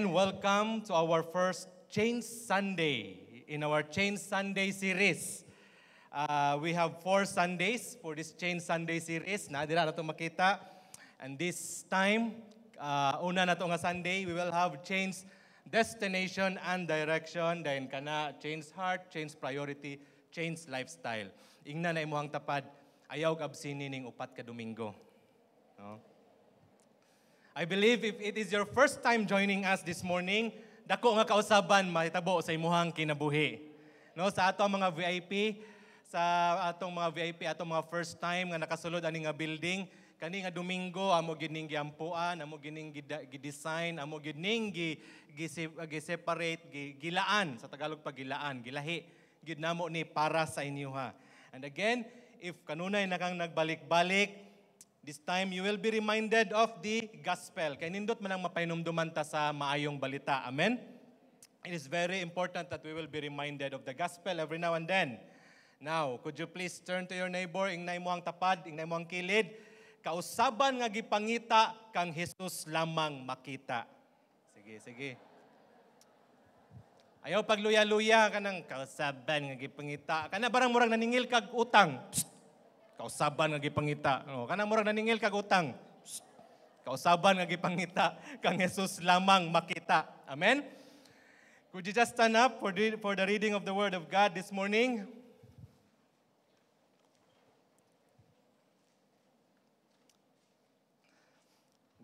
again, welcome to our first Change Sunday in our Change Sunday series. Uh, we have four Sundays for this Change Sunday series. Nadira na makita. And this time, uh, una na nga Sunday, we will have Change Destination and Direction. Then kana Change Heart, Change Priority, Change Lifestyle. Ingna na imuhang tapad, ayaw kabsini ning upat ka Domingo. No? I believe if it is your first time joining us this morning, dako nga kausaban mahitabo sa imuhang kinabuhi. No, sa ato mga VIP, sa atong mga VIP, atong mga first time nga nakasulod ani nga building, kani nga Domingo amo gining giampuan, amo gining gi-design, amo gining gi-separate, gi gilaan sa Tagalog pagilaan, gilahi gid namo ni para sa inyo ha. And again, if kanunay nakang nagbalik-balik, This time, you will be reminded of the gospel. Kaya nindot man ang mapainumduman ta sa maayong balita. Amen? It is very important that we will be reminded of the gospel every now and then. Now, could you please turn to your neighbor, ingnay mo ang tapad, ingnay mo ang kilid. Kausaban nga gipangita, kang Jesus lamang makita. Sige, sige. Ayaw pagluya-luya ka ng kausaban nga gipangita. Kana barang murang naningil kag utang. Psst kausaban nga gipangita. No, kanang murag naningil kag utang. Kausaban nga gipangita kang Jesus lamang makita. Amen. Could you just stand up for the, for the reading of the word of God this morning?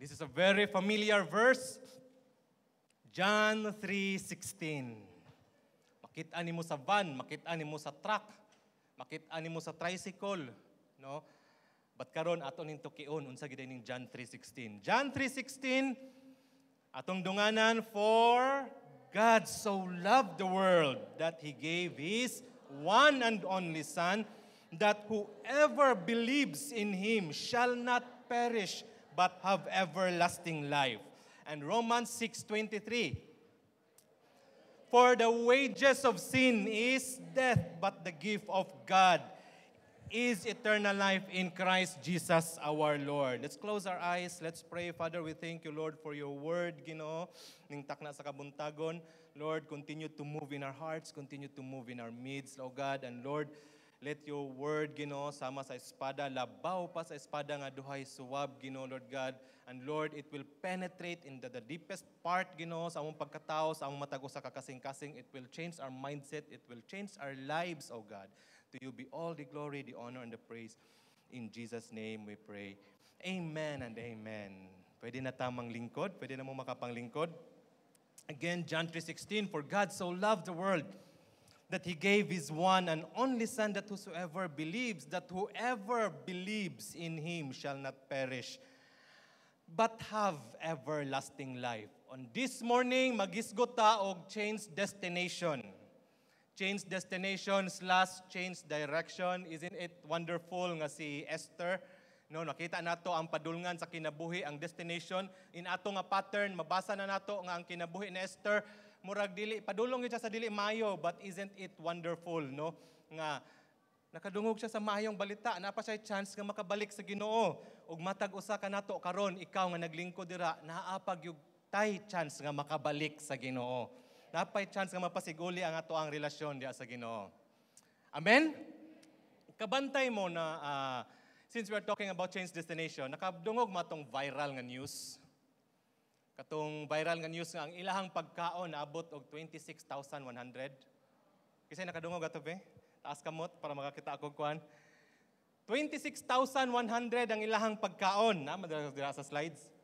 This is a very familiar verse. John 3:16. Makita nimo sa van, makita nimo sa truck, makita nimo sa tricycle, no? But karon aton ning tukion unsa gid ning John 3:16. John 3:16 atong dunganan for God so loved the world that he gave his one and only son that whoever believes in him shall not perish but have everlasting life. And Romans 6:23 For the wages of sin is death, but the gift of God is eternal life in Christ Jesus our Lord. Let's close our eyes. Let's pray. Father, we thank you, Lord, for your word, Gino, ning takna sa kabuntagon. Lord, continue to move in our hearts, continue to move in our midst, O God. And Lord, let your word, Gino, sama sa espada, labaw pa sa espada nga duhay suwab, Gino, Lord God. And Lord, it will penetrate into the, deepest part, Gino, sa among pagkatao, sa among matagos sa kakasing-kasing. It will change our mindset. It will change our lives, O God. To you be all the glory, the honor, and the praise. In Jesus' name we pray. Amen and amen. Pwede na tamang lingkod? Pwede na mo makapanglingkod? Again, John 3.16, For God so loved the world that He gave His one and only Son that whosoever believes, that whoever believes in Him shall not perish, but have everlasting life. On this morning, magisgota ta og change destination. change destination slash change direction. Isn't it wonderful nga si Esther? No, nakita nato ang padulngan sa kinabuhi ang destination in ato nga pattern mabasa na nato nga ang kinabuhi ni Esther murag dili padulong siya sa dili mayo but isn't it wonderful no nga nakadungog siya sa mayong balita na pa siya chance nga makabalik sa Ginoo ug matag usa ka nato karon ikaw nga naglingkod dira naa pagyug tay chance nga makabalik sa Ginoo Napay chance nga mapasiguli ang ato ang relasyon diya sa Ginoo. Amen? Kabantay mo na uh, since we are talking about change destination, nakabdungog matong viral nga news. Katong viral nga news nga ang ilahang pagkaon naabot og 26,100. Kasi nakadungog ato be. Taas kamot para makakita ako kuan. 26,100 ang ilahang pagkaon. Na, madala sa slides.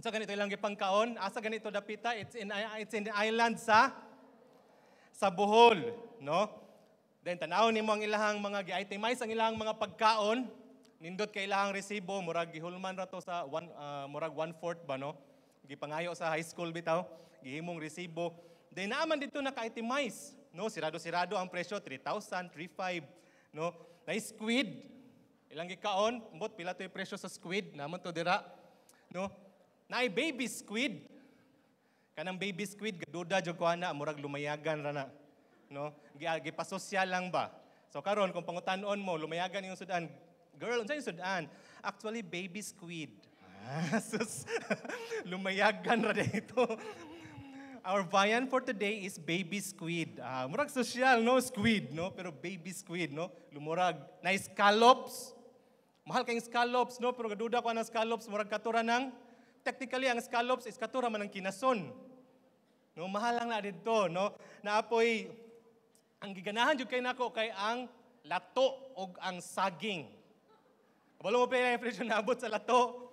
Unsa ganito ilang gipangkaon? Asa ganito dapita? It's in it's in the island sa sa Bohol, no? Then tanaw nimo ang ilang mga gi-itemize ang ilahang mga pagkaon. Nindot kay ilahang resibo murag gihulman ra to sa one uh, murag one fourth ba no? Gipangayo sa high school bitaw, gihimong resibo. Then naman dito naka-itemize, no? Sirado-sirado ang presyo 3,000, 3,500, no? Na squid ilang gikaon, mbot pila to'y presyo sa squid, naman to dira, no? na ay baby squid. Kanang baby squid, gaduda jud ko ana, murag lumayagan ra na. No? Gipasosya lang ba? So karon kung pangutan-on mo, lumayagan yung sudan. Girl, unsa yung sudan? Actually, baby squid. Ah, sus, lumayagan ra dito. Our bayan for today is baby squid. Ah, murag social, no? Squid, no? Pero baby squid, no? Lumurag. Nice scallops. Mahal kayong scallops, no? Pero gaduda ko na scallops. Murag katura ng technically, ang scallops is katura man ang kinason. No, mahal lang na dito, no? Naapoy, ang giganahan jud kay nako kay ang lato o ang saging. Kabalo mo pa yung presyo naabot sa lato,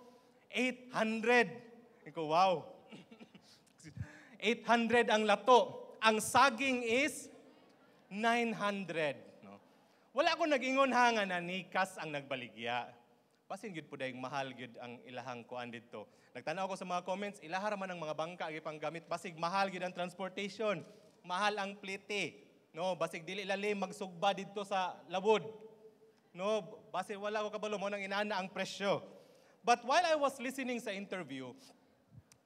800. Iko, wow. 800 ang lato. Ang saging is 900. No? Wala akong nag-ingon ha nga na nikas ang nagbaligya. Basin gid po dayong mahal gid ang ilahang kuan didto. Nagtanaw ko sa mga comments, ilahar man ang mga bangka gipang gamit basig mahal gid ang transportation, mahal ang plite. No, basig dili lali magsugba didto sa labod. No, basig wala ko kabalo mo nang inana ang presyo. But while I was listening sa interview,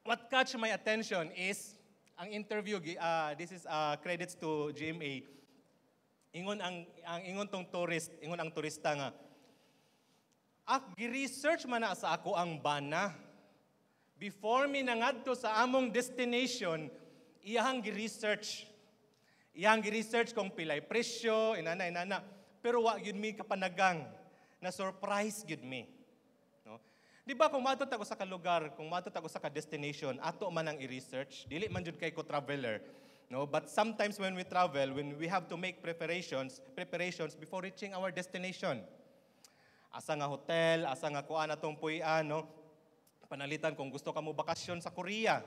what catch my attention is ang interview uh, this is uh, credits to GMA. Ingon ang, ang ingon tong tourist, ingon ang turista nga Ak gi-research man na sa ako ang bana. Before mi nangadto sa among destination, iyang gi-research. Iyang gi-research kung pilay presyo, inana inana. Pero wa gyud mi kapanagang na surprise gyud mi. No? Di ba kung matot ako sa kalugar, kung matot ako sa ka destination, ato man ang i-research, dili man jud kay ko traveler. No, but sometimes when we travel, when we have to make preparations, preparations before reaching our destination asa nga hotel, asa nga kuan atong puy-an, no? Panalitan kung gusto ka mo bakasyon sa Korea.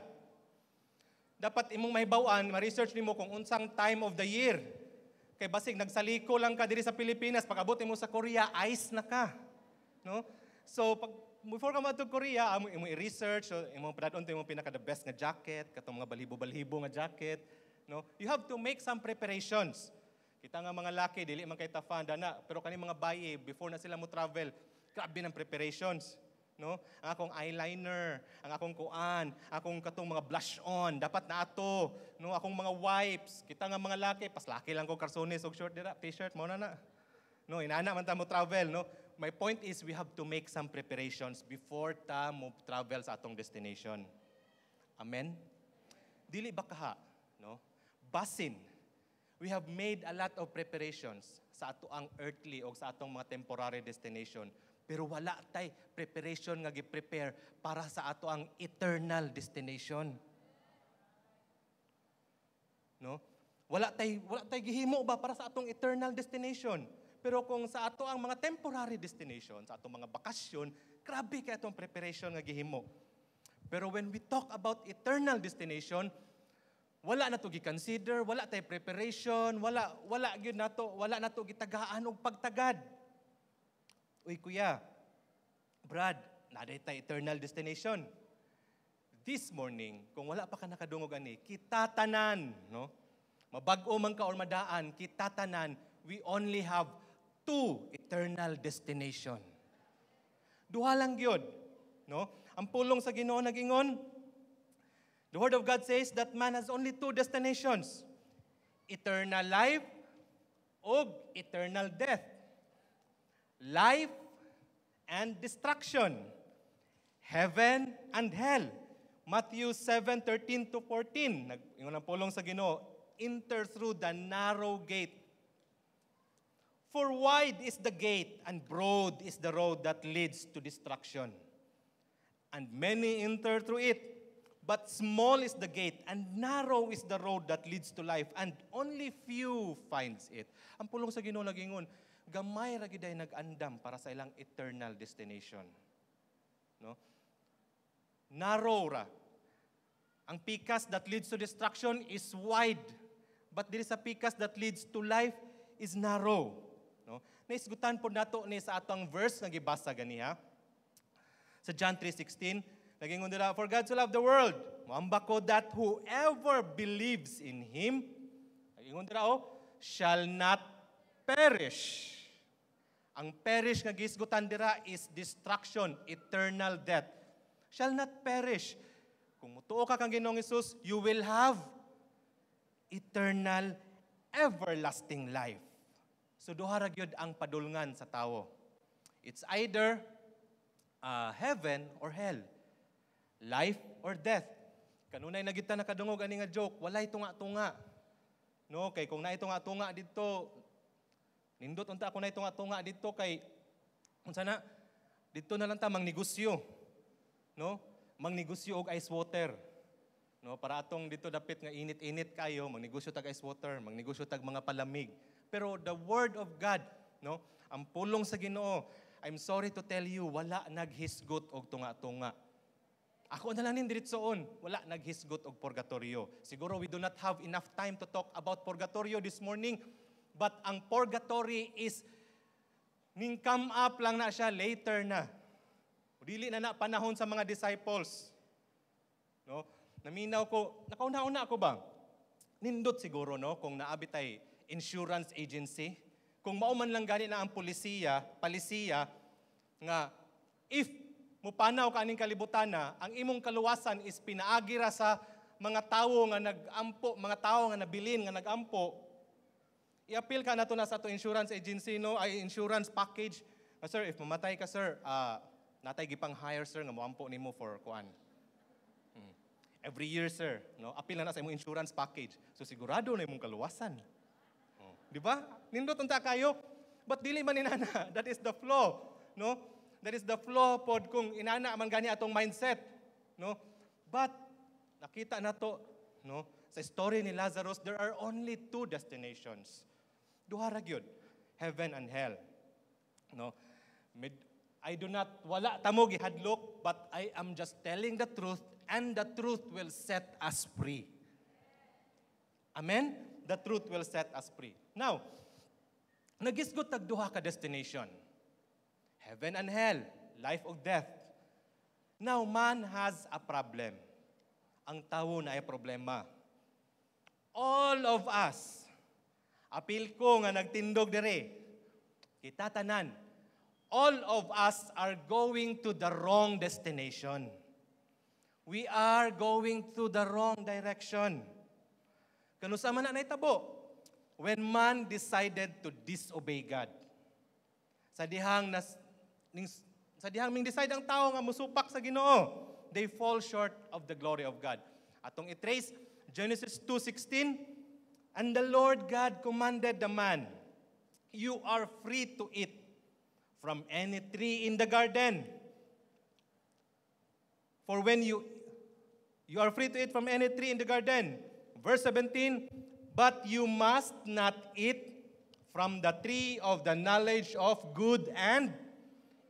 Dapat imong mahibawan, ma-research nimo kung unsang time of the year. Kay basig nagsaliko lang ka diri sa Pilipinas, pag abot mo sa Korea, ice na ka. No? So pag before ka mo to Korea, amo imo i-research, so, imo padadon imong pinaka the best nga jacket, katong mga balibo-balibo nga jacket, no? You have to make some preparations. Kita nga mga laki, dili man kay tafan, dana. Pero kani mga bayi, before na sila mo travel, grabe ng preparations. No? Ang akong eyeliner, ang akong kuan, akong katong mga blush on, dapat na ato. No? Akong mga wipes, kita nga mga laki, pas laki lang ko karsonis og short dira, t-shirt, mo na na. No, inana man ta mo travel, no? my point is we have to make some preparations before ta mo travel sa atong destination. Amen? Dili bakaha, no? Basin we have made a lot of preparations sa ato ang earthly o sa atong mga temporary destination. Pero wala tay preparation nga gi-prepare para sa ato ang eternal destination. No? Wala tay wala tay gihimo ba para sa atong eternal destination. Pero kung sa ato ang mga temporary destination, sa atong mga bakasyon, grabe kay atong preparation nga gihimo. Pero when we talk about eternal destination, wala na to gi-consider, wala tay preparation, wala wala gyud na to, wala na to gitagaan og pagtagad. Uy kuya, Brad, naday tay eternal destination. This morning, kung wala pa ka nakadungog ani, kita tanan, no? Mabag-o man ka or madaan, kita tanan, we only have two eternal destination. Duha lang gyud, no? Ang pulong sa Ginoo nagingon, The Word of God says that man has only two destinations, eternal life or eternal death. Life and destruction. Heaven and hell. Matthew 7:13 to 14. Nag-ingon ang pulong sa Ginoo, enter through the narrow gate. For wide is the gate and broad is the road that leads to destruction. And many enter through it. But small is the gate and narrow is the road that leads to life and only few finds it. Ang pulong sa Ginoo lagingon, gamay ra gyud nag-andam para sa ilang eternal destination. No? Narrow ra. Ang pikas that leads to destruction is wide, but there is a pikas that leads to life is narrow. No? Naisgutan po nato ni sa atong verse nga gibasa ganiha. Sa John 3:16, Naging nila, For God to love the world, maambak ko that whoever believes in Him, naging nila, oh, shall not perish. Ang perish nga gisgutan dira is destruction, eternal death. Shall not perish. Kung mutuo ka kang Ginoong Isus, you will have eternal, everlasting life. So duha gyud ang padulngan sa tawo. It's either uh, heaven or hell life or death. Kanunay nagitan nakadungog ani nga joke, walay tunga-tunga. No, kay kung naay tunga-tunga didto, nindot unta ako naay tunga-tunga didto kay unsa na didto na lang ta magnegosyo. No? Magnegosyo og ice water. No, para atong dito dapit nga init-init kayo, magnegosyo tag ice water, magnegosyo tag mga palamig. Pero the word of God, no? Ang pulong sa Ginoo, I'm sorry to tell you, wala naghisgot og tunga-tunga. Ako na lang din diritsoon. Wala, naghisgot og purgatorio. Siguro we do not have enough time to talk about purgatorio this morning. But ang purgatory is, ning come up lang na siya later na. Dili na na panahon sa mga disciples. No? Naminaw ko, nakauna-una ako ba? Nindot siguro, no? Kung naabitay insurance agency. Kung mauman lang gani na ang polisiya, palisiya, nga, if mupanaw kalibutan na ang imong kaluwasan is pinaagi ra sa mga tawo nga nagampo, mga tawo nga nabilin nga nagampo. I-appeal ka na to na sa to insurance agency no, ay insurance package. Uh, sir, if mamatay ka sir, uh, natay gipang hire sir nga moampo nimo for kuan. Hmm. Every year sir, no, appeal na, na sa imong insurance package. So sigurado na imong kaluwasan. Oh. Di ba? Nindot unta kayo. But dili man inana, that is the flaw, no? That is the flaw pod kung inana man gani atong mindset, no? But nakita na to, no? Sa story ni Lazarus, there are only two destinations. Duha ra gyud, heaven and hell. No? Mid, I do not, wala tamo gihadlok, but I am just telling the truth and the truth will set us free. Amen? The truth will set us free. Now, nagisgot tag duha ka destination heaven and hell, life or death. Now, man has a problem. Ang tao na ay problema. All of us, apil ko nga nagtindog dire, kita tanan, all of us are going to the wrong destination. We are going to the wrong direction. Kano sa man na itabo? When man decided to disobey God. Sa dihang nas ning sa dihang ming decide ang tao nga musupak sa Ginoo, they fall short of the glory of God. Atong i-trace Genesis 2:16, and the Lord God commanded the man, you are free to eat from any tree in the garden. For when you you are free to eat from any tree in the garden. Verse 17, but you must not eat from the tree of the knowledge of good and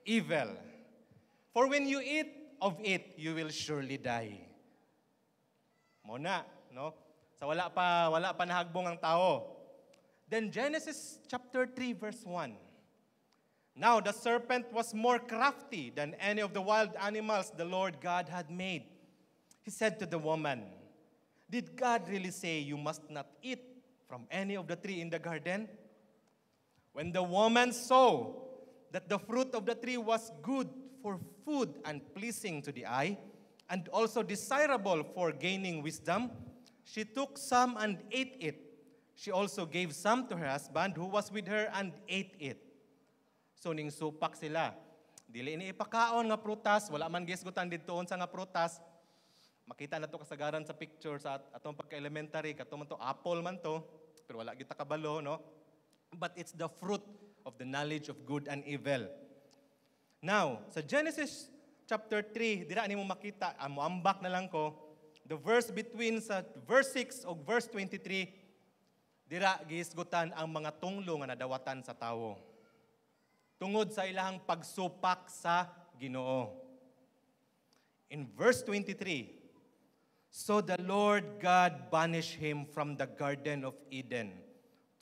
evil. For when you eat of it, you will surely die. Mona, no? Sa wala pa, wala pa nahagbong ang tao. Then Genesis chapter 3 verse 1. Now the serpent was more crafty than any of the wild animals the Lord God had made. He said to the woman, Did God really say you must not eat from any of the tree in the garden? When the woman saw that the fruit of the tree was good for food and pleasing to the eye, and also desirable for gaining wisdom, she took some and ate it. She also gave some to her husband who was with her and ate it. So ning supak sila. Dili ini ipakaon nga prutas, wala man gisgutan didtoon sa nga prutas. Makita na to kasagaran sa picture sa at atong pagka-elementary, katong man to apple man to, pero wala kita kabalo, no? But it's the fruit of the knowledge of good and evil. Now, sa Genesis chapter 3, dira ni mo makita, amo ah, ambak na lang ko, the verse between sa verse 6 o verse 23, dira giisgutan ang mga tunglo nga nadawatan sa tawo. Tungod sa ilang pagsupak sa Ginoo. In verse 23, So the Lord God banished him from the Garden of Eden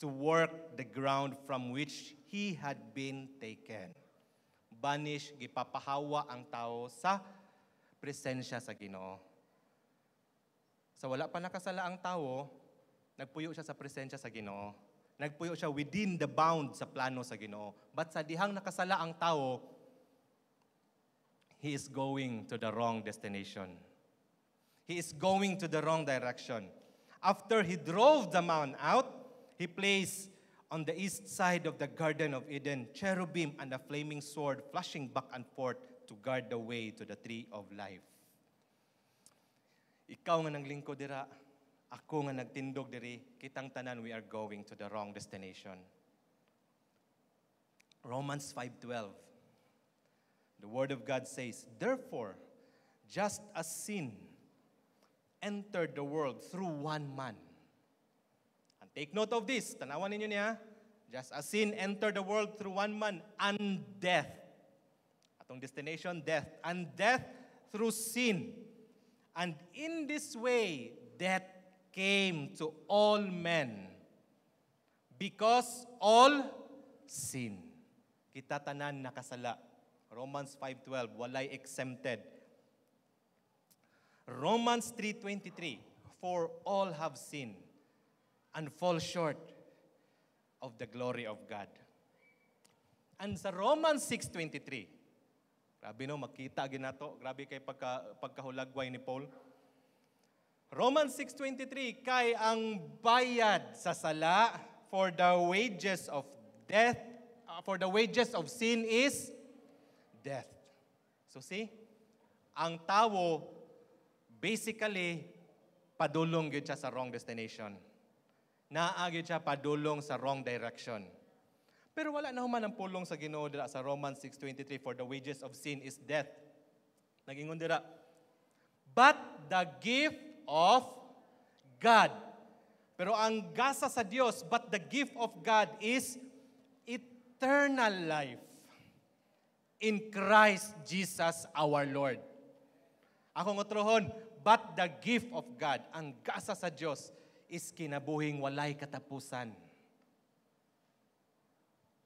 to work the ground from which he had been taken. Banish, gipapahawa ang tao sa presensya sa Ginoo. Sa wala pa nakasala ang tao, nagpuyo siya sa presensya sa Ginoo. Nagpuyo siya within the bound sa plano sa Ginoo. But sa dihang nakasala ang tao, he is going to the wrong destination. He is going to the wrong direction. After he drove the man out, He placed on the east side of the Garden of Eden cherubim and a flaming sword flashing back and forth to guard the way to the tree of life. Ikaw nga naglingkod dira, ako nga nagtindog diri, kitang tanan we are going to the wrong destination. Romans 5:12. The word of God says, "Therefore, just as sin entered the world through one man, Take note of this. Tanawan ninyo niya. Just as sin entered the world through one man, and death. Atong destination, death. And death through sin. And in this way, death came to all men. Because all sin. Kita tanan nakasala. Romans 5.12, walay exempted. Romans 3.23, for all have sinned and fall short of the glory of God. And sa Romans 6.23, grabe no, makita ginato. Grabe kay pagka, pagkahulagway ni Paul. Romans 6.23, kay ang bayad sa sala for the wages of death, uh, for the wages of sin is death. So see, ang tao basically padulong yun siya sa wrong destination. Naagi siya padulong sa wrong direction. Pero wala na human ang pulong sa Ginoo dira sa Romans 6:23 for the wages of sin is death. Nagingon dira. But the gift of God. Pero ang gasa sa Dios, but the gift of God is eternal life in Christ Jesus our Lord. Ako ngutrohon, but the gift of God, ang gasa sa Dios iski buhing walay katapusan.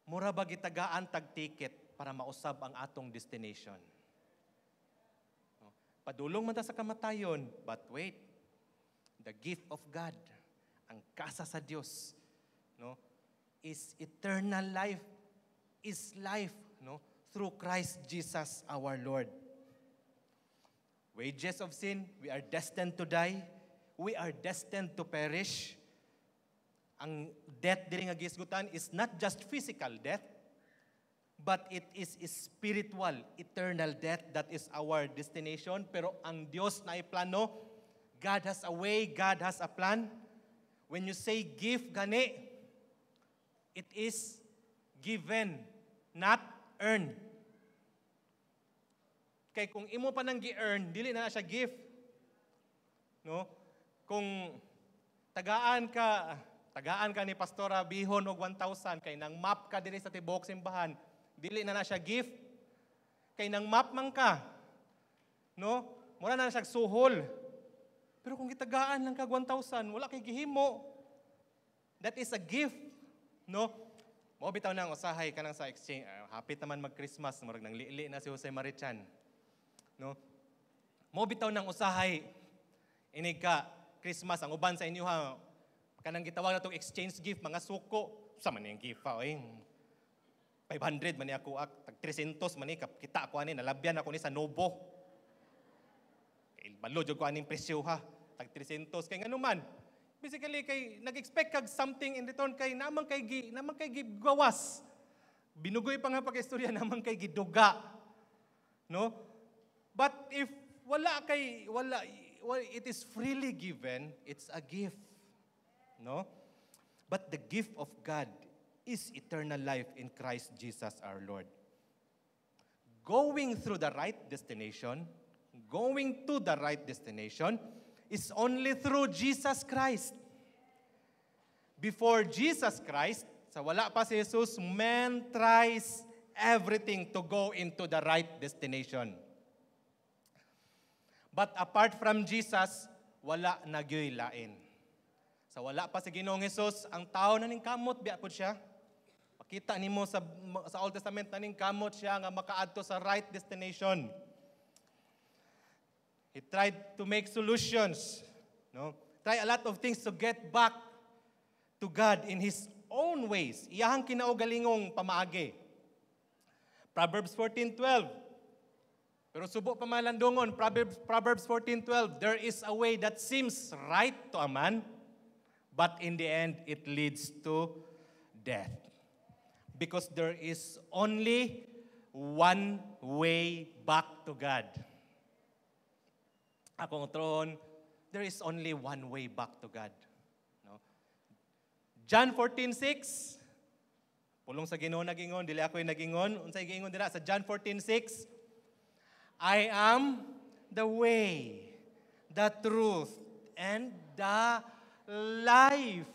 Mura ba gitagaan tag ticket para mausab ang atong destination? Oh, padulong man ta sa kamatayon, but wait, the gift of God, ang kasa sa Dios, no, is eternal life, is life, no, through Christ Jesus our Lord. Wages of sin, we are destined to die, we are destined to perish. Ang death diri nga gisgutan is not just physical death, but it is spiritual, eternal death that is our destination. Pero ang Dios na plano, God has a way, God has a plan. When you say give gani, it is given, not earned. Kay kung imo pa nang gi-earn, dili na, na siya gift. No? kung tagaan ka, tagaan ka ni Pastora Bihon og 1,000, kay nang map ka diri sa tibuok simbahan, dili na na siya gift, kay nang map man ka, no? Mura na na siya suhol. Pero kung gitagaan lang ka 1,000, wala kay gihimo. That is a gift, no? Mo bitaw nang usahay kanang sa exchange. Uh, ah, hapit naman mag-Christmas, murag nang liili na si Jose Marichan. No? Mo bitaw nang usahay inig ka Christmas, ang uban sa inyo ha, kanang gitawag na itong exchange gift, mga suko, sa man yung gift ha, eh. 500 man ako ak, ah. tag 300 man ikap kita ako ani nalabyan ako ni sa Nobo. Kay balo jud ko ani presyo ha, tag 300 kay ngano man. Basically kay nag-expect kag something in return kay naman kay gi, naman kay gigawas. Binugoy pa nga pag-istorya naman kay giduga. No? But if wala kay wala well, it is freely given, it's a gift. No? But the gift of God is eternal life in Christ Jesus our Lord. Going through the right destination, going to the right destination, is only through Jesus Christ. Before Jesus Christ, sa wala pa si Jesus, man tries everything to go into the right destination. But apart from Jesus, wala nagyoy lain. Sa so, wala pa si Ginoong Hesus, ang tao na ning kamot biya pud siya. Makita nimo sa sa Old Testament na ning kamot siya nga makaadto sa right destination. He tried to make solutions, no? Try a lot of things to get back to God in his own ways. Iyahang kinaogalingong pamaagi. Proverbs 14:12 pero subo pa malandungon, Proverbs, Proverbs 14.12, There is a way that seems right to a man, but in the end, it leads to death. Because there is only one way back to God. Akong tron, there is only one way back to God. No? John 14:6 Pulong sa Ginoo nagingon, dili ako nagingon. Unsay giingon dira sa John 14:6? I am the way, the truth, and the life.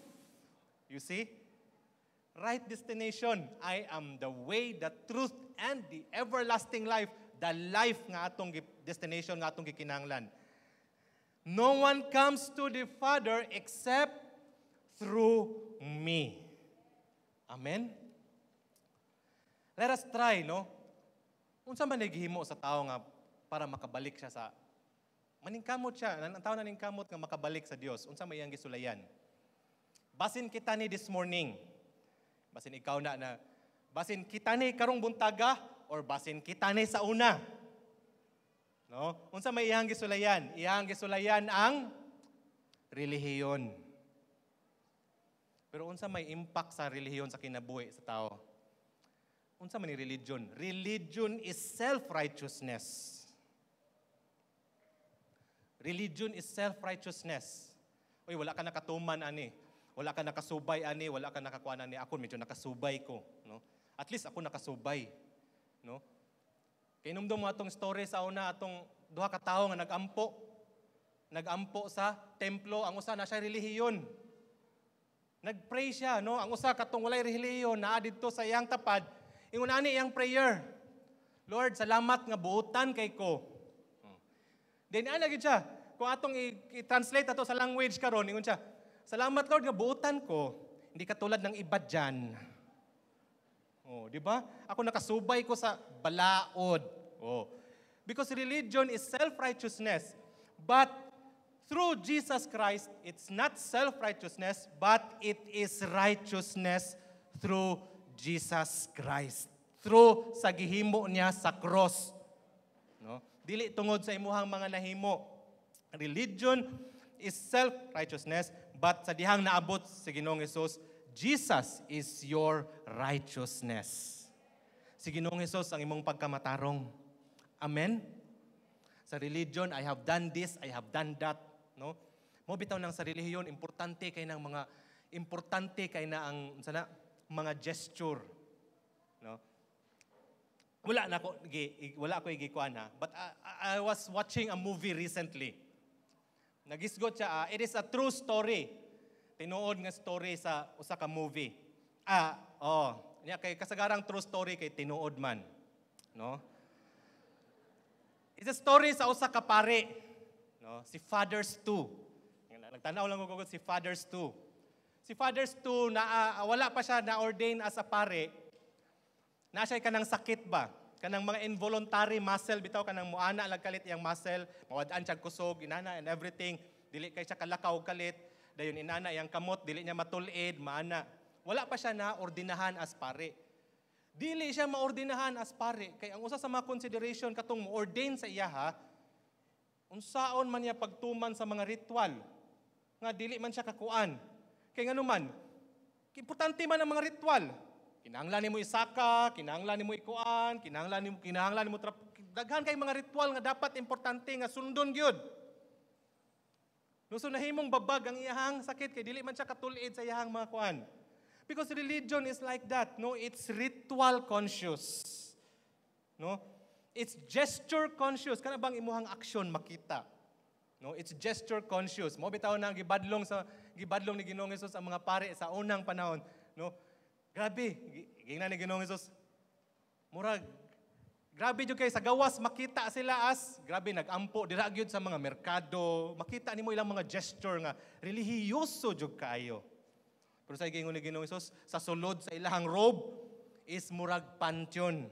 You see? Right destination. I am the way, the truth, and the everlasting life. The life nga atong destination nga atong gikinanglan. No one comes to the Father except through me. Amen? Let us try, no? Unsa man sa tao nga para makabalik siya sa maningkamot siya. Ang tao na ningkamot nga makabalik sa Dios. Unsa may iyang gisulayan? Basin kita ni this morning. Basin ikaw na na basin kita ni karong buntaga or basin kita ni sa una. No? Unsa may iyang gisulayan? Iyang gisulayan ang relihiyon. Pero unsa may impact sa relihiyon sa kinabuhi sa tao? Unsa man ni religion? Religion is self-righteousness. Religion is self-righteousness. Uy, wala ka nakatuman ani. Wala ka nakasubay ani, wala ka nakakuha ani. Ako medyo nakasubay ko, no? At least ako nakasubay, no? Kay numdum mo atong story sa una atong duha ka tawo nga nagampo nagampo sa templo ang usa na siya relihiyon. Nagpray siya, no? Ang usa katong walay relihiyon naa didto sa iyang tapad, ingon ani iyang prayer. Lord, salamat nga buutan kay ko Then ana ah, gid siya, kung atong i-translate ato sa language karon ingon siya, "Salamat Lord nga buutan ko, hindi katulad ng iba diyan." Oh, di ba? Ako nakasubay ko sa balaod. Oh. Because religion is self-righteousness. But through Jesus Christ, it's not self-righteousness, but it is righteousness through Jesus Christ. Through sa gihimo niya sa cross dili tungod sa imuhang mga nahimo. Religion is self-righteousness, but sa dihang naabot sa si Ginoong Hesus, Jesus is your righteousness. Si Ginoong Hesus ang imong pagkamatarong. Amen? Sa religion, I have done this, I have done that. No? Mo bitaw nang sa relihiyon, importante kay nang mga importante kay na ang sana mga gesture wala na ko wala ko igikuana but I, I was watching a movie recently nagisgot siya uh, it is a true story tinuod nga story sa usa ka movie ah oh niya kay kasagarang true story kay tinuod man no it's a story sa usa ka pare no si Father Stu nagtanaw lang ko si Father Stu si Father Stu na uh, wala pa siya na ordain as a pare Nasay ka ng sakit ba? Kanang mga involuntary muscle bitaw kanang muana lagkalit yang muscle, mawad-an siya kusog, inana and everything. Dili kay siya kalakaw kalit, dayon inana yang kamot, dili niya matulid, maana. Wala pa siya na ordinahan as pare. Dili siya maordinahan as pare. Kay ang usa sa mga consideration katong mo-ordain sa iya ha, unsaon man niya pagtuman sa mga ritual nga dili man siya kakuan. Kay nganuman, importante man ang mga ritual. Kinahanglan nimo isaka, kinahanglan nimo ikuan, kinahanglan nimo kinahanglan nimo trap daghan kay mga ritual nga dapat importante nga sundon gyud. Nuso nahimong babag ang iyang sakit kay dili man siya katulid sa iyang mga kuan. Because religion is like that, no? It's ritual conscious. No? It's gesture conscious. Kana bang imuhang action makita? No, it's gesture conscious. Mo bitaw na gibadlong sa gibadlong ni Ginoong Hesus ang mga pare sa unang panahon, no? Grabe, gingnan ni Ginoong Hesus. Murag, grabe jud kay sa gawas makita sila as grabe nagampo dira gyud sa mga merkado, makita nimo ilang mga gesture nga relihiyoso jud kayo. Pero sa gingon ni Ginoong Hesus, sa sulod sa ilang robe is murag pantyon.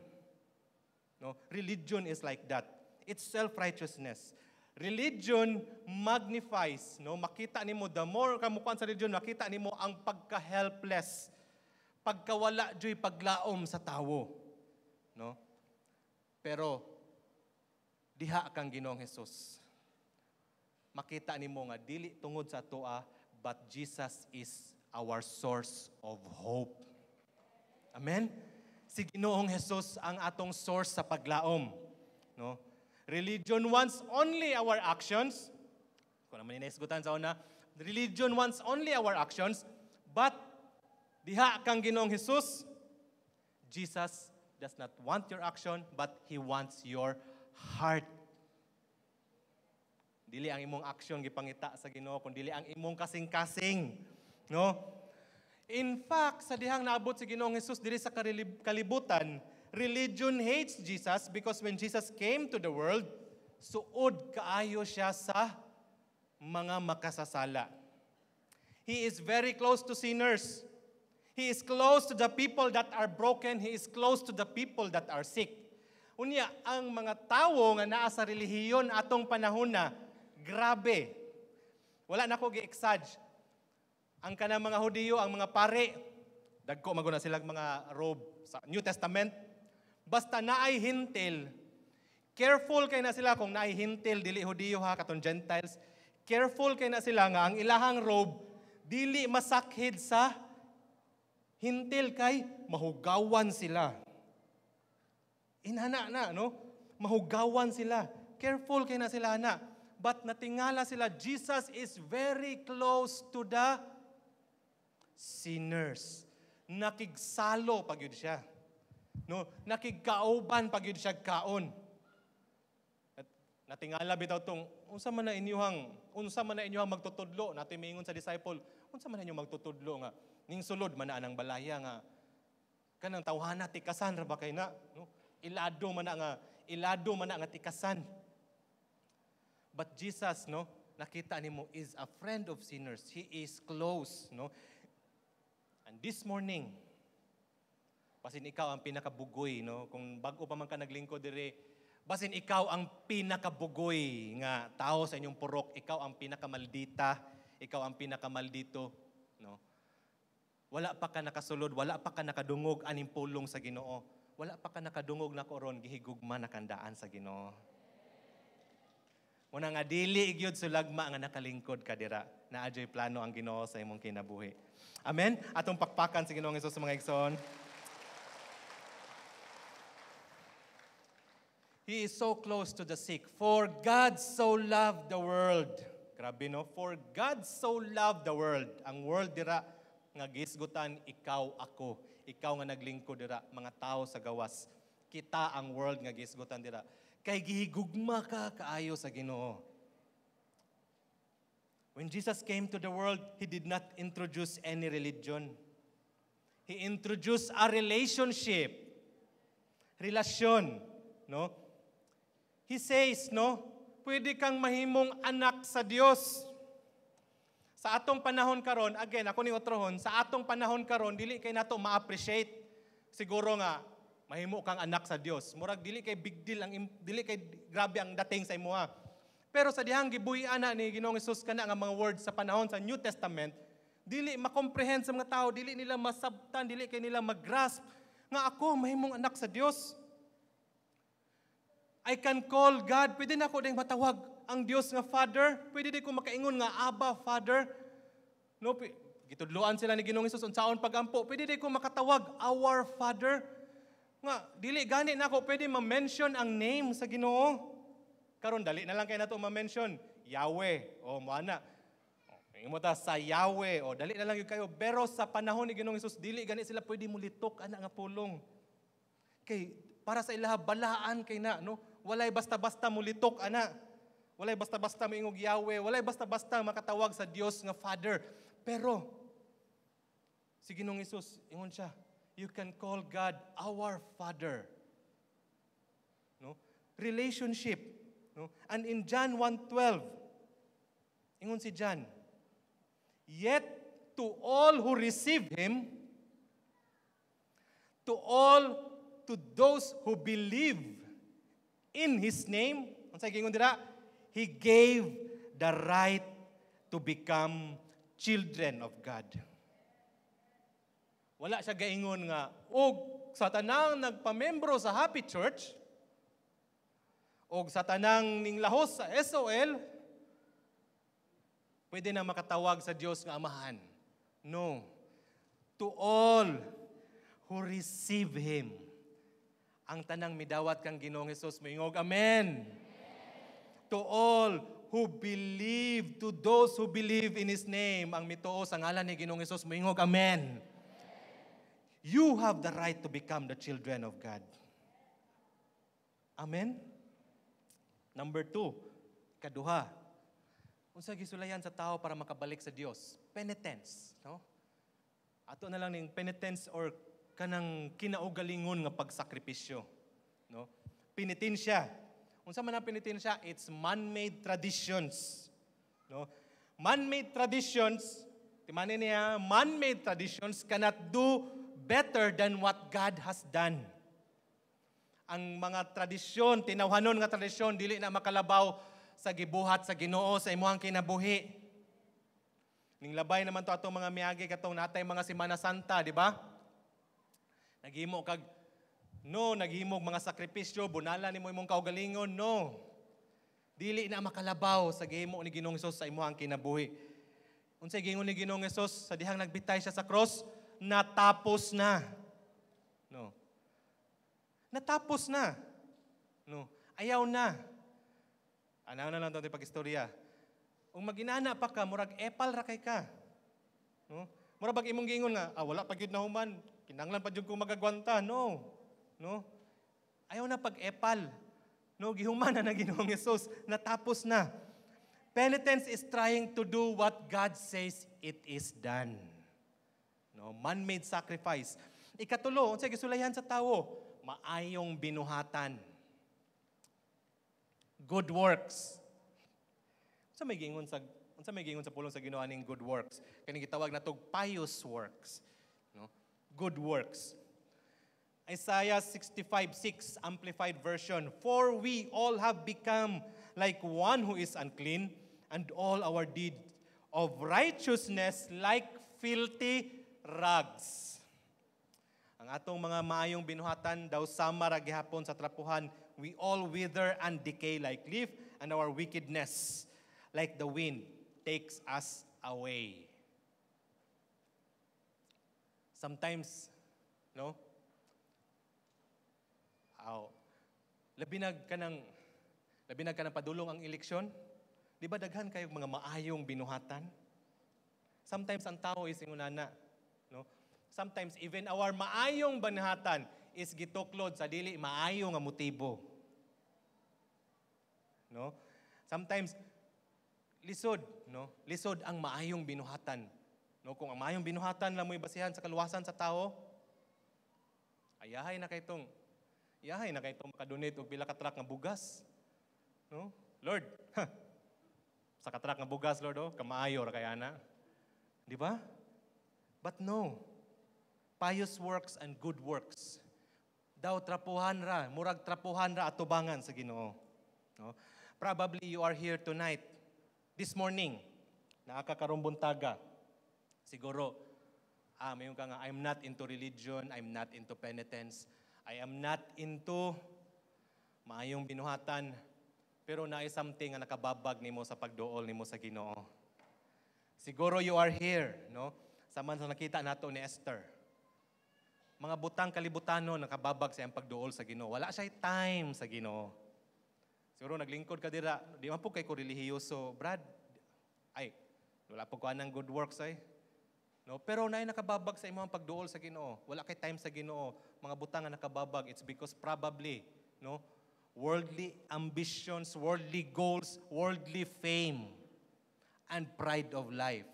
No, religion is like that. It's self-righteousness. Religion magnifies, no? Makita nimo the more ka sa religion, makita nimo ang pagka-helpless pagkawala joy paglaom sa tawo. No? Pero diha kang Ginoong Hesus. Makita nimo nga dili tungod sa atoa but Jesus is our source of hope. Amen. Si Ginoong Hesus ang atong source sa paglaom, no? Religion wants only our actions. Kung naman sa una, religion wants only our actions, but diha kang Ginoong Jesus, Jesus does not want your action, but He wants your heart. Dili ang imong action gipangita sa Ginoo, kundi ang imong kasing-kasing, no? In fact, sa dihang naabot si Ginoong Jesus diri sa kalibutan, religion hates Jesus because when Jesus came to the world, suod kaayo siya sa mga makasasala. He is very close to sinners. He is close to the people that are broken. He is close to the people that are sick. Unya, ang mga tao nga naa sa relihiyon atong panahon na, grabe. Wala na ko gi-exage. Ang kanang mga Hudiyo, ang mga pare, dagko maguna silang mga robe sa New Testament. Basta naay hintil, careful kay na sila kung naay hintil, dili Hudiyo ha, katong Gentiles. Careful kay na sila nga ang ilahang robe, dili masakhid sa hintil kay mahugawan sila. Inhana na, no? Mahugawan sila. Careful kay na sila na. But natingala sila, Jesus is very close to the sinners. Nakigsalo pag siya. No, nakigkauban pag siya kaon. At natingala bitaw tong unsa man na inyuhang unsa man na inyuhang magtutudlo, natimingon sa disciple, unsa man na inyong magtutudlo nga Ning sulod man na balaya nga kanang tawhana tikasan ra bakay na no? Ilado man nga ilado man na nga tikasan. But Jesus no nakita nimo is a friend of sinners. He is close no. And this morning basin ikaw ang pinakabugoy no kung bago pa man ka naglingkod dire basin ikaw ang pinakabugoy nga tao sa inyong purok, ikaw ang pinakamaldita, ikaw ang pinakamaldito. Wala pa ka nakasulod, wala pa ka nakadungog aning pulong sa Ginoo. Wala pa ka nakadungog na koron gihigugma nakandaan sa Ginoo. Muna nga dili gyud sulagma nga nakalingkod ka dira. Naa plano ang Ginoo sa imong kinabuhi. Amen. Atong pakpakan sa Ginoong Hesus sa mga igsoon. He is so close to the sick. For God so loved the world. Grabe no? For God so loved the world. Ang world dira nga gisgutan ikaw ako, ikaw nga naglingkod dira mga tao sa gawas. Kita ang world nga gisgutan dira. Kay gihigugma ka kaayo sa Ginoo. When Jesus came to the world, he did not introduce any religion. He introduced a relationship. Relasyon, no? He says, no, pwede kang mahimong anak sa Diyos. Sa atong panahon karon, again, ako ni Otrohon, sa atong panahon karon, dili kay nato ma-appreciate. Siguro nga, mahimo kang anak sa Dios. Murag dili kay big deal ang dili kay grabe ang dating sa imuha. Pero sa dihang gibuyi ana ni Ginoong Hesus kana nga mga words sa panahon sa New Testament, dili makomprehend sa mga tao, dili nila masabtan, dili kay nila magrasp nga ako mahimong anak sa Dios. I can call God, pwede na ako ding matawag ang Dios nga Father, pwede di ko makaingon nga Abba Father. No, gitudloan sila ni Ginoong Hesus unsaon pagampo, pwede di ko makatawag Our Father. Nga dili gani nako pwede ma-mention ang name sa Ginoo. Karon dali na lang kay nato ma-mention Yahweh o moana. Imo ta sa Yahweh o dali na lang yun kayo pero sa panahon ni Ginoong Hesus dili gani sila pwede mulitok ana nga pulong. Kay para sa ilaha balaan kay na no. Walay basta-basta mulitok ana. Walay basta-basta maingog Yahweh. Walay basta-basta makatawag sa Dios nga Father. Pero, si Ginong Isus, ingon siya, you can call God our Father. No? Relationship. No? And in John 1.12, ingon si John, Yet to all who received Him, to all, to those who believe in His name, ang sa gingon dira, He gave the right to become children of God. Wala siya gaingon nga, o sa tanang nagpamembro sa Happy Church, o sa tanang ninglahos sa SOL, pwede na makatawag sa Diyos nga amahan. No. To all who receive Him, ang tanang midawat kang Ginoong Hesus, moingog, Amen. Amen to all who believe, to those who believe in His name. Ang mitoo sa ngalan ni Ginoong Isos, muingog, Amen. Amen. You have the right to become the children of God. Amen? Number two, kaduha. Unsa gisulayan sa tao para makabalik sa Dios? Penitence, no? Ato na lang ning penitence or kanang kinaugalingon nga pagsakripisyo, no? Penitensya, unsa man ang siya, it's man-made traditions. No? Man-made traditions, timani niya, man-made traditions cannot do better than what God has done. Ang mga tradisyon, tinawhanon nga tradisyon, dili na makalabaw sa gibuhat sa Ginoo sa imuhang kinabuhi. Ning labay naman to atong mga miyagi katong natay mga Semana Santa, di ba? Naghimo kag No, naghimog mga sakripisyo, bunala ni mo imong kaugalingon. No. Dili na makalabaw sa gihimo ni Ginoong Hesus sa imong kinabuhi. Unsay gihimo ni Ginoong Hesus sa dihang nagbitay siya sa cross, natapos na. No. Natapos na. No. Ayaw na. Anaw na lang tong pag-istorya. Kung maginana pa ka, murag epal ra kay ka. No? Murag bag imong gingon nga, ah, wala pa gyud na human. Kinanglan pa jud ko magagwanta. No. No? Ayaw na pag-epal. No, gihuman na na ginoong Yesus. Natapos na. Penitence is trying to do what God says it is done. No, man-made sacrifice. Ikatulo, unsa gisulayan sa tawo? Maayong binuhatan. Good works. Unsa may gingon sa unsa may gingon sa pulong sa Ginoo ning good works? Kani gitawag natog pious works. No? Good works. Isaiah 65:6 amplified version For we all have become like one who is unclean and all our deeds of righteousness like filthy rags. Ang atong mga maayong binuhatan daw sama ra gihapon sa trapuhan we all wither and decay like leaf and our wickedness like the wind takes us away. Sometimes, no? Aw. Labinag ka ng, labinag ka ng padulong ang eleksyon. Di ba daghan kayo mga maayong binuhatan? Sometimes ang tao is ingunana. No? Sometimes even our maayong banhatan is gituklod sa dili maayo nga motibo. No? Sometimes lisod, no? Lisod ang maayong binuhatan. No, kung ang maayong binuhatan lang mo basihan sa kaluwasan sa tao, ayahay na kay tong Yahay na kay itong makadonate og pila ka truck nga bugas. No? Lord, ha, sa katrak nga bugas, Lord, oh, kamaayo ra kay ana. Di ba? But no. Pious works and good works. Daw trapuhan ra, murag trapuhan ra atubangan sa Ginoo. No? Probably you are here tonight, this morning, nakakakarong buntaga. Siguro, ah, mayon ka nga, I'm not into religion, I'm not into penitence, I am not into maayong binuhatan, pero na something nga nakababag nimo sa pagduol nimo sa Ginoo. Siguro you are here, no? Saman sa nakita nato ni Esther. Mga butang kalibutano nakababag sa iyang pagduol sa Ginoo. Wala siya time sa Ginoo. Siguro naglingkod ka dira, di man po kay ko relihiyoso, Brad. Ay, wala po ko anang good works ay. No, pero nay nakababag sa imong pagduol sa Ginoo. Wala kay time sa Ginoo mga butang nga nakababag, it's because probably, no, worldly ambitions, worldly goals, worldly fame, and pride of life.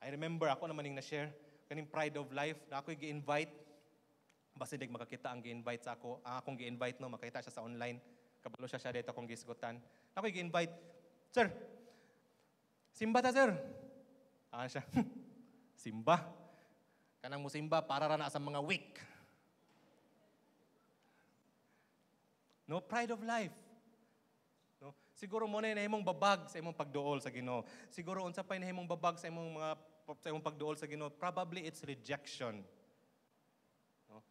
I remember, ako naman yung na-share, kaning pride of life, na ako'y gi-invite, basta dig makakita ang gi-invite sa ako, ang akong gi-invite, no, makita siya sa online, kabalo siya siya dito akong gisgutan. Ako'y gi-invite, Sir, simba ta, sir. Ano siya? simba. Kanang mo simba, para ra na sa mga week. No? Pride of life. No? Siguro mo na imong babag sa imong pagduol sa Ginoo. Siguro unsa pa imong babag sa imong mga sa imong pagduol sa Ginoo? Probably it's rejection. No?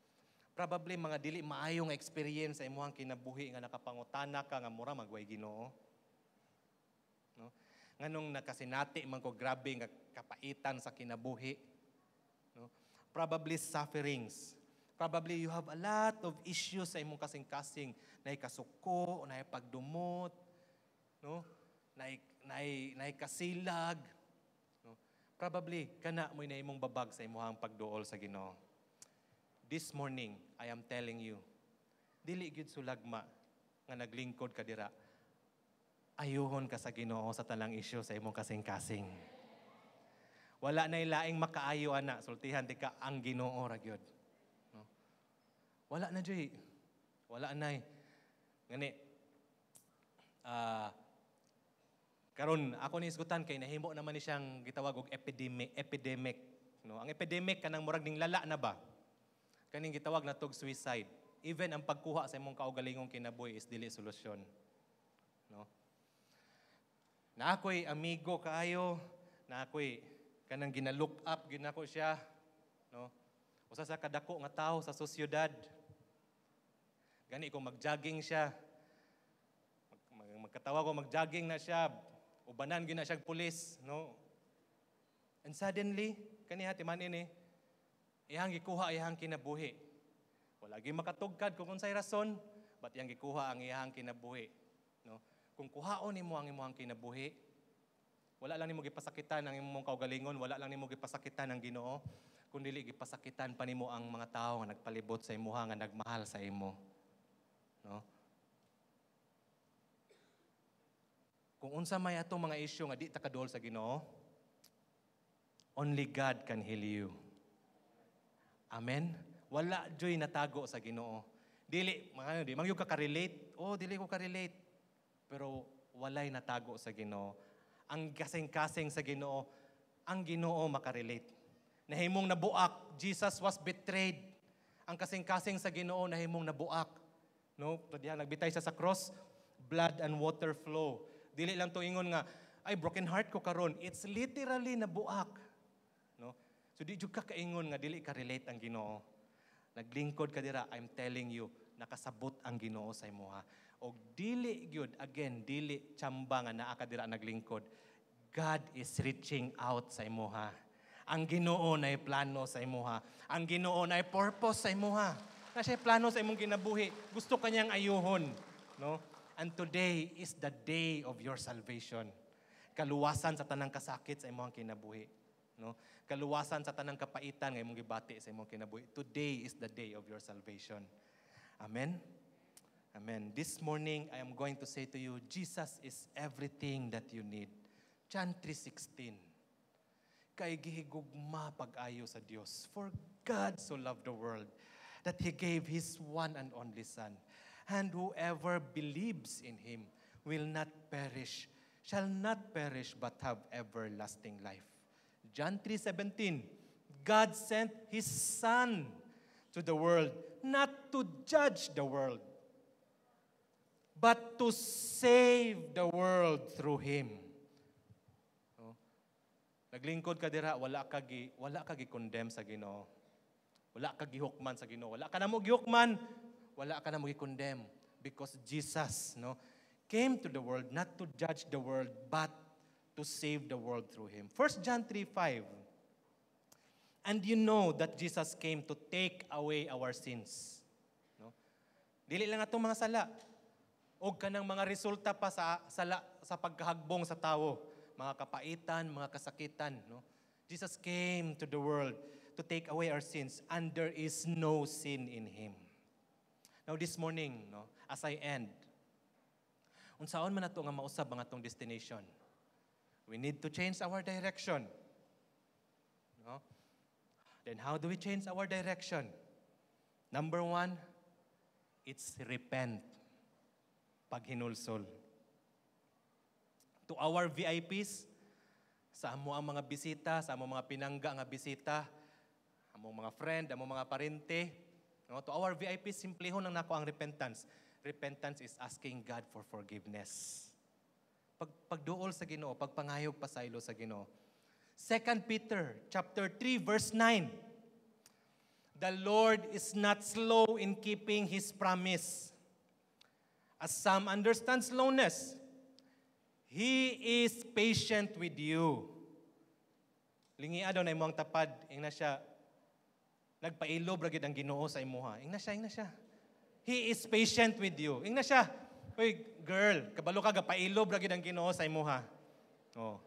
Probably mga dili maayong experience sa imong kinabuhi nga nakapangutana ka nga mura magway Ginoo. No? Nganong nakasinati man ko grabe nga kapaitan sa kinabuhi. No? Probably sufferings Probably you have a lot of issues sa imong kasing-kasing. na ikasuko, nay pagdumot, no? Nay nay nay kasilag. No? Probably kana mo na imong babag sa imong pagduol sa Ginoo. This morning, I am telling you, dili gyud sulagma nga naglingkod ka dira. Ayuhon ka sa Ginoo sa talang isyu sa imong kasing-kasing. Wala na ilaing makaayo ana, sultihan di ka ang Ginoo ra gyud. Wala na, Jay. Wala na eh. Ngani, uh, karon ako ni isgutan kay nahimo naman ni siyang gitawag og epidemic, epidemic no ang epidemic kanang murag ning lala na ba kaning gitawag na tog suicide even ang pagkuha sa imong kaugalingong kinabuhi is dili solusyon no na ako'y amigo kaayo na ako'y kanang ginalook up gina ko siya no usa sa kadako nga tao sa sosyedad. Gani ko mag-jogging siya, magkatawa ko mag-jogging na siya, ubanan gyud na siya pulis, no? And suddenly, kaniha timan ini, iyang gikuha iyang kinabuhi. Wala gyud makatugkad kung unsay rason, but iyang gikuha ang iyang kinabuhi, no? Kung kuhaon nimo ang imong kinabuhi, wala lang nimo gipasakitan ang imong kaugalingon, wala lang nimo gipasakitan ang Ginoo kundi dili gipasakitan pa nimo ang mga tao nga nagpalibot sa imuha nga nagmahal sa imo. No? Kung unsa may atong mga isyu nga di takadol sa Ginoo, only God can heal you. Amen. Wala joy natago sa Ginoo. Dili, ano di, mangyug ka ka-relate. Oh, dili ko ka-relate. Pero walay natago sa Ginoo. Ang kasing-kasing sa Ginoo, ang Ginoo makarelate nahimong nabuak, Jesus was betrayed. Ang kasing-kasing sa Ginoo nahimong nabuak. No, diha nagbitay siya sa cross, blood and water flow. Dili lang tuingon nga ay broken heart ko karon. It's literally nabuak. No? So di jud ka kaingon nga dili ka relate ang Ginoo. Naglingkod ka dira, I'm telling you, nakasabot ang Ginoo sa imuha. Og dili gyud again dili chamba nga naa ka naglingkod. God is reaching out sa imuha ang Ginoo na plano sa imuha. Ang Ginoo na purpose sa imuha. Kasi plano sa imong ginabuhi. Gusto kanyang ayuhon, no? And today is the day of your salvation. Kaluwasan sa tanang kasakit sa imong kinabuhi, no? Kaluwasan sa tanang kapaitan nga imong gibati sa imong kinabuhi. Today is the day of your salvation. Amen. Amen. This morning, I am going to say to you, Jesus is everything that you need. John 3.16 kay gihigugma pag-ayo sa Dios. For God so loved the world that He gave His one and only Son. And whoever believes in Him will not perish, shall not perish, but have everlasting life. John 3.17, God sent His Son to the world, not to judge the world, but to save the world through Him. Naglingkod ka dira, wala ka gi, wala ka gi condemn sa Ginoo. Wala ka gihukman sa Ginoo. Wala ka na mo gihukman. Wala ka na mo gi-condemn because Jesus, no, came to the world not to judge the world but to save the world through him. 1 John 3:5. And you know that Jesus came to take away our sins. No? Dili lang atong mga sala. Og kanang mga resulta pa sa sala sa pagkahagbong sa tawo mga kapaitan, mga kasakitan. No? Jesus came to the world to take away our sins, and there is no sin in Him. Now this morning, no, as I end, unsaon man nato nga mausab ang atong destination. We need to change our direction. No? Then how do we change our direction? Number one, it's repent. Paghinulsol to our VIPs, sa amo ang mga bisita, sa amo mga pinangga nga bisita, among mga friend, among mga parente. No? To our VIP, simplihon nang nako ang repentance. Repentance is asking God for forgiveness. Pag, pagduol sa Ginoo, pagpangayog pa sa ilo sa Ginoo. 2 Peter chapter 3 verse 9. The Lord is not slow in keeping his promise. As some understand slowness, He is patient with you. Lingi daw na imo tapad, ing na siya nagpailob ra ang Ginoo sa imuha. Ing na siya, ing na siya. He is patient with you. Ing na siya. Uy, girl, kabalo ka gapailob ra ang Ginoo sa imuha. Oh.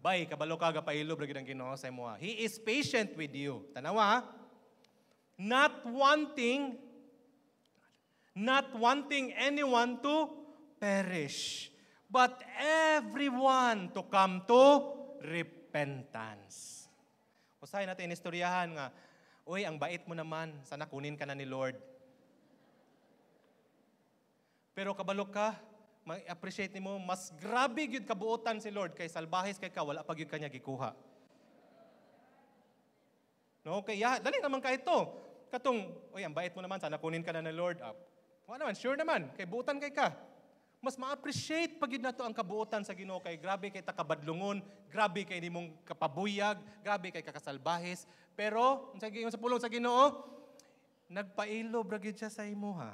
Bay, kabalo ka gapailob ra ang Ginoo sa imuha. He is patient with you. Tanawa, not wanting not wanting anyone to perish but everyone to come to repentance. Usahin natin, inistoryahan nga, Uy, ang bait mo naman, sana kunin ka na ni Lord. Pero kabalok ka, appreciate ni mo, mas grabe yun kabuotan si Lord kay salbahis kay ka, wala pag yun kanya gikuha. No, kay ya, dali naman ka ito. Katong, uy, ang bait mo naman, sana kunin ka na ni Lord. Ah, wala naman, sure naman, kay buotan kay ka. Mas ma-appreciate pagid to ang kabuotan sa Ginoo kay grabe kay takabadlungon, grabe kay nimong kapabuyag, grabe kay kakasalbahes. Pero unsa gyud sa pulong sa Ginoo? Nagpailo ra gyud siya sa ha.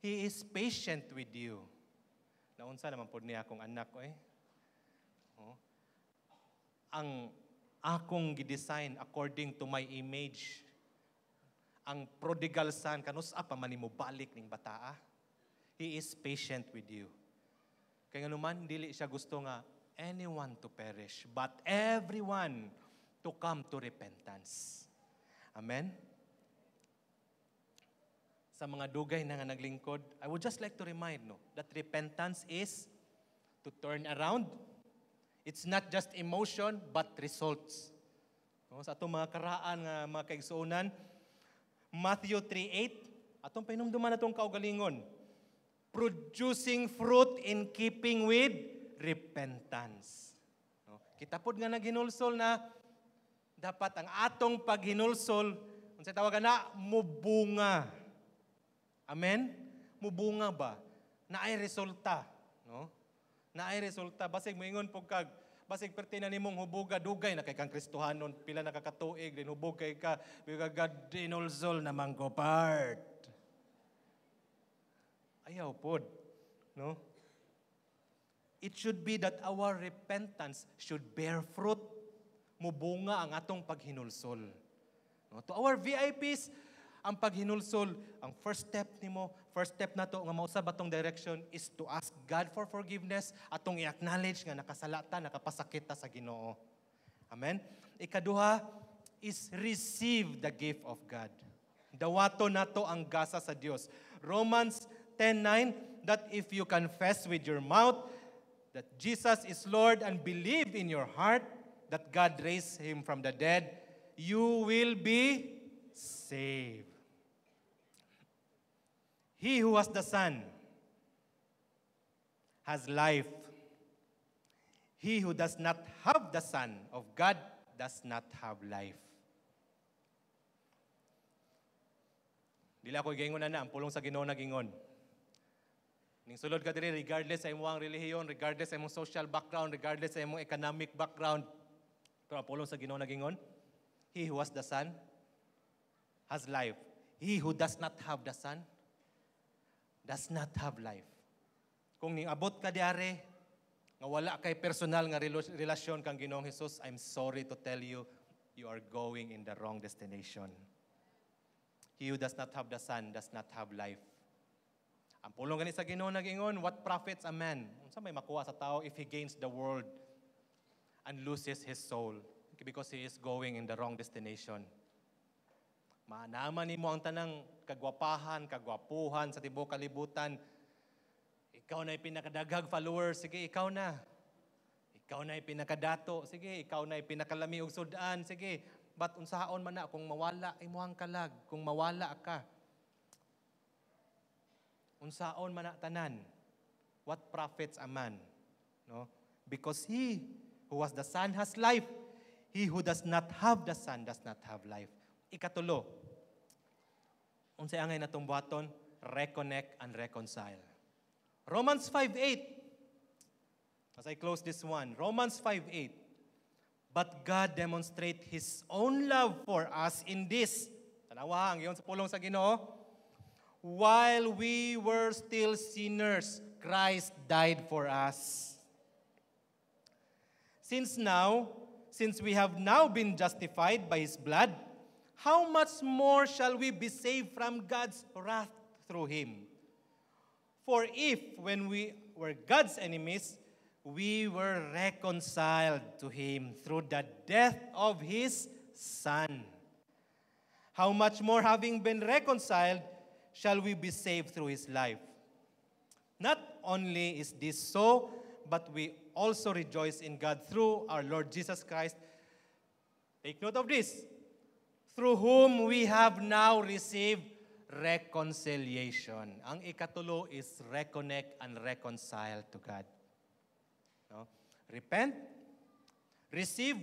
He is patient with you. Naunsa naman pod niya akong anak ko eh. Oh. Ang akong gidesign according to my image. Ang prodigal son, kanus pa man mo balik ning bataa. He is patient with you. Kaya nga naman, dili siya gusto nga anyone to perish, but everyone to come to repentance. Amen? Sa mga dugay na nga naglingkod, I would just like to remind no, that repentance is to turn around. It's not just emotion, but results. No, sa atong mga karaan nga mga kaigsuunan, Matthew 3.8, atong pinumduman na itong kaugalingon producing fruit in keeping with repentance. No? Kita pod nga na ginulsol na dapat ang atong paghinulsol, unsay tawagan na mubunga. Amen? Mubunga ba? Na ay resulta, no? Na ay resulta basig moingon pug kag basig pertina nimong hubuga dugay na kay kang Kristohanon pila nakakatuig din hubog kay ka biga God na mangko part. Ayaw pod. No? It should be that our repentance should bear fruit. Mubunga ang atong paghinulsol. No? To our VIPs, ang paghinulsol, ang first step nimo, first step na to nga mausab atong direction is to ask God for forgiveness atong i-acknowledge nga nakasalata, nakapasakit ta sa Ginoo. Amen. Ikaduha is receive the gift of God. Dawato nato ang gasa sa Dios. Romans 10:9 that if you confess with your mouth that Jesus is Lord and believe in your heart that God raised him from the dead, you will be saved. He who has the Son has life. He who does not have the Son of God does not have life. Dila ko gingon na ang pulong sa Ginoo na gingon. Ning sulod ka diri regardless sa imong relihiyon, regardless sa imong social background, regardless sa imong economic background. Pero apolong sa Ginoo nagingon, he who has the son has life. He who does not have the son does not have life. Kung ning abot ka diare nga wala kay personal nga relasyon kang Ginoong Jesus, I'm sorry to tell you, you are going in the wrong destination. He who does not have the son does not have life. Ang pulong gani sa Ginoo ingon, what profits a man? Unsa may makuha sa tao if he gains the world and loses his soul because he is going in the wrong destination. Maanaman mo ang tanang kagwapahan, kagwapuhan sa tibuok kalibutan. Ikaw na pinakadaghag followers, sige ikaw na. Ikaw na pinakadato, sige ikaw na pinakalami og sudan, sige. But unsaon man na kung mawala imong kalag, kung mawala ka, unsaon man tanan what profits a man no because he who was the son has life he who does not have the son does not have life ikatulo unsay angay natong buhaton reconnect and reconcile Romans 5:8 As I close this one, Romans 5:8 But God demonstrate his own love for us in this. ang yun sa pulong sa Ginoo While we were still sinners, Christ died for us. Since now, since we have now been justified by his blood, how much more shall we be saved from God's wrath through him? For if, when we were God's enemies, we were reconciled to him through the death of his son. How much more, having been reconciled, shall we be saved through his life. Not only is this so, but we also rejoice in God through our Lord Jesus Christ. Take note of this. Through whom we have now received reconciliation. Ang ikatulo is reconnect and reconcile to God. No? Repent, receive,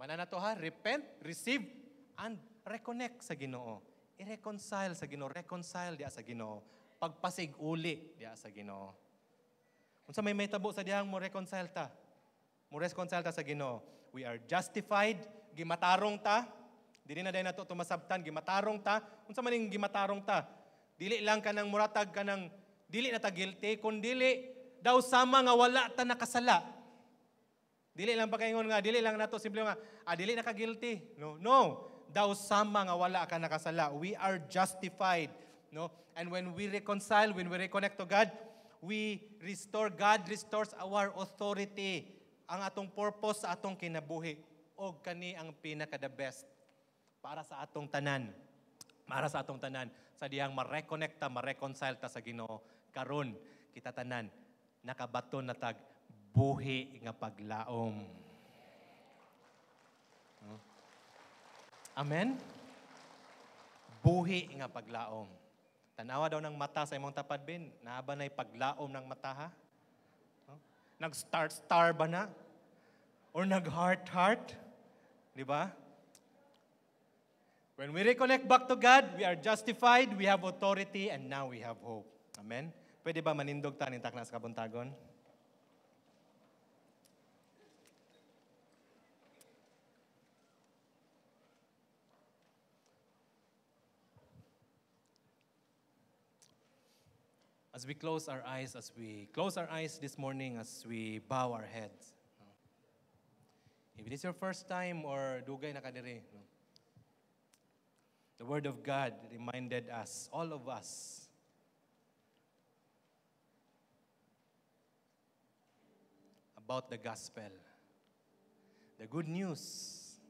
mana na to ha? Repent, receive, and reconnect sa Ginoo i-reconcile sa Ginoo, reconcile diya sa Ginoo, pagpasig uli diya sa Ginoo. Unsa may mahitabo sa diyang mo reconcile ta? Mo reconcile ta sa Ginoo. We are justified, gimatarong ta. Dili na dai nato tumasabtan gimatarong ta. Unsa man gimatarong ta? Dili lang ka nang muratag ka nang dili na ta guilty kun dili daw sama nga wala ta nakasala. Dili lang pakaingon nga dili lang nato simple nga ah, dili na ka guilty. No, no daw sama nga wala ka nakasala. We are justified. No? And when we reconcile, when we reconnect to God, we restore, God restores our authority. Ang atong purpose atong kinabuhi. O kani ang pinaka the best para sa atong tanan. Para sa atong tanan. Sa diyang ma-reconnect ta, ma ta sa ginoo. Karon, kita tanan. Nakabaton na tag buhi nga paglaom. Amen? Buhi nga paglaom. Tanawa daw ng mata sa imong tapad bin. Naaba na'y paglaom ng mata ha? nag start star ba na? Or nag-heart-heart? Di ba? When we reconnect back to God, we are justified, we have authority, and now we have hope. Amen? Pwede ba manindog ta ni Taknas Kabuntagon? as we close our eyes, as we close our eyes this morning, as we bow our heads. If it is your first time or dugay na kadiri, the Word of God reminded us, all of us, about the gospel, the good news.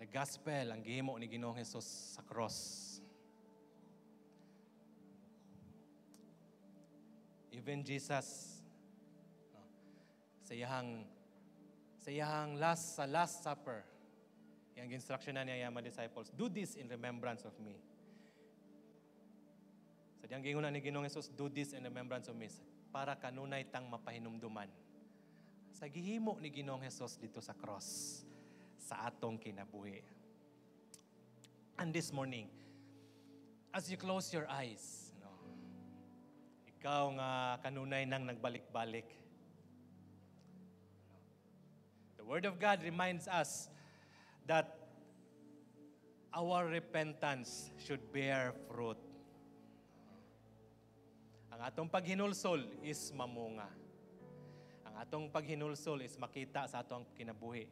The gospel, ang gimo ni Ginoong Jesus sa cross. even Jesus, sa iyahang, sa iyahang last, sa last supper, yung instruction na niya mga disciples, do this in remembrance of me. Sa so, diyang gingunan ni Ginoong Jesus, do this in remembrance of me, para kanunay tang mapahinumduman. Sa gihimo ni Ginoong Jesus dito sa cross, sa atong kinabuhi. And this morning, as you close your eyes, ikaw nga kanunay nang nagbalik-balik. The Word of God reminds us that our repentance should bear fruit. Ang atong paghinulsol is mamunga. Ang atong paghinulsol is makita sa atong kinabuhi.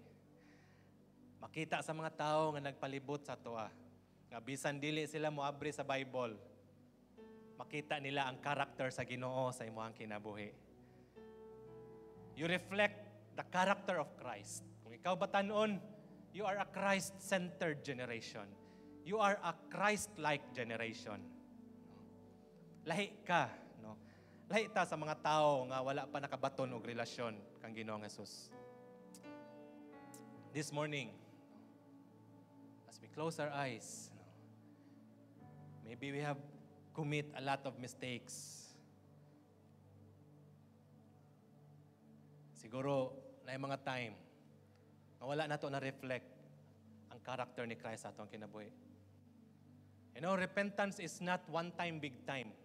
Makita sa mga tao nga nagpalibot sa toa. Nga bisan dili sila moabre sa Bible, makita nila ang character sa Ginoo sa imong kinabuhi. You reflect the character of Christ. Kung ikaw ba tanon, you are a Christ-centered generation. You are a Christ-like generation. Lahi ka, no? Lahi ta sa mga tao nga wala pa nakabaton og relasyon kang Ginoong Hesus. This morning, as we close our eyes, maybe we have commit a lot of mistakes. Siguro, na yung mga time, nawala na to na reflect ang character ni Christ sa atong kinabuhi. You know, repentance is not one time, big time.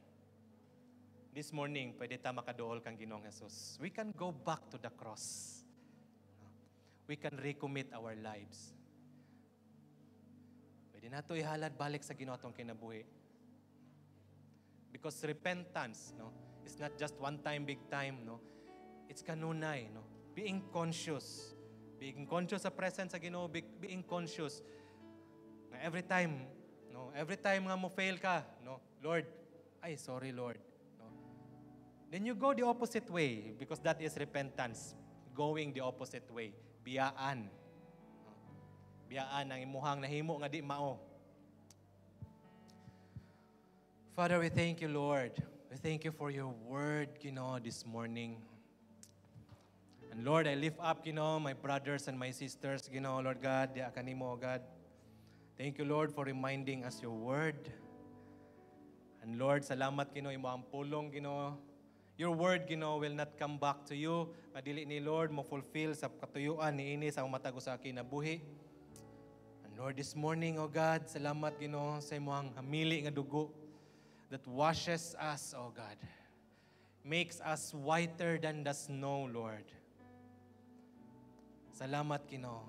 This morning, pwede ta makadool kang Ginoong Jesus. We can go back to the cross. We can recommit our lives. Pwede na ito ihalad balik sa Ginoo atong kinabuhi Because repentance, no, is not just one time, big time, no. It's kanunay, no. Being conscious. Being conscious sa presence sa Ginoo, being conscious na every time, no, every time nga mo fail ka, no, Lord, ay sorry Lord, no. Then you go the opposite way because that is repentance, going the opposite way, biyaan. No? Biyaan ang imuhang nahimo nga di mao Father, we thank you, Lord. We thank you for your word, you know, this morning. And Lord, I lift up, you know, my brothers and my sisters, you know, Lord God, the akanimo, oh God. Thank you, Lord, for reminding us your word. And Lord, salamat, you know, imo ang pulong, you know, Your word, you know, will not come back to you. Madili ni Lord mo fulfill sa katuyuan ni ini sa matag sa akin na buhi. And Lord, this morning, oh God, salamat Ginoo sa imong hamili nga dugo. that washes us, O oh God. Makes us whiter than the snow, Lord. Salamat, Kino.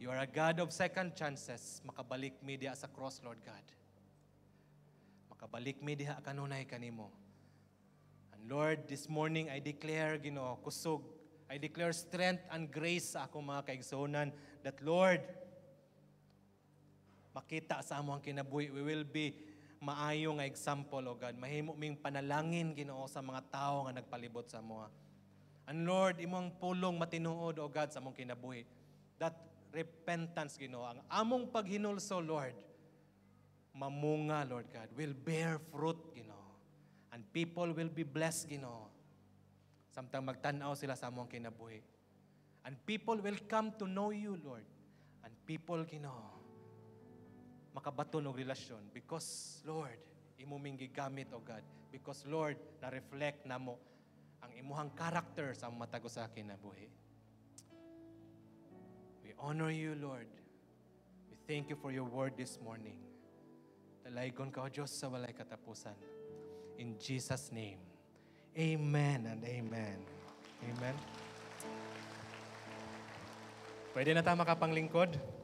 You are a God of second chances. Makabalik mi diha sa cross, Lord God. Makabalik mi diha kanunay kanimo. And Lord, this morning I declare, Gino, kusog. I declare strength and grace sa akong mga kaigsoonan that Lord, makita sa among kinabuhi. We will be maayo nga example, O God. Mahimo ming panalangin, Ginoo, sa mga tao nga nagpalibot sa mo. And Lord, imong pulong matinuod, O God, sa among kinabuhi. That repentance, Ginoo, ang among paghinulso, Lord, mamunga, Lord God, will bear fruit, Ginoo. And people will be blessed, Ginoo. Samtang magtanaw sila sa among kinabuhi. And people will come to know you, Lord. And people, Ginoo, makabaton ng relasyon because Lord imong gigamit o God because Lord na reflect namo ang imuhang character sa matago sa akin na buhi. We honor you, Lord. We thank you for your word this morning. Talaygon ka o Diyos sa walay katapusan. In Jesus' name, Amen and Amen. Amen. Pwede na tayo makapanglingkod?